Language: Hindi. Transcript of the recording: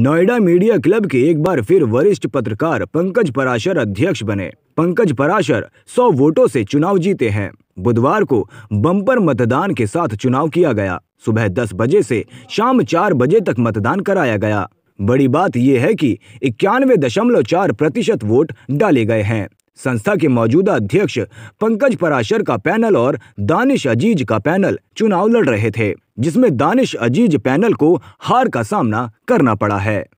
नोएडा मीडिया क्लब के एक बार फिर वरिष्ठ पत्रकार पंकज पराशर अध्यक्ष बने पंकज पराशर 100 वोटों से चुनाव जीते हैं बुधवार को बम्पर मतदान के साथ चुनाव किया गया सुबह 10 बजे से शाम 4 बजे तक मतदान कराया गया बड़ी बात यह है कि इक्यानवे दशमलव चार प्रतिशत वोट डाले गए हैं संस्था के मौजूदा अध्यक्ष पंकज पराशर का पैनल और दानिश अजीज का पैनल चुनाव लड़ रहे थे जिसमें दानिश अजीज पैनल को हार का सामना करना पड़ा है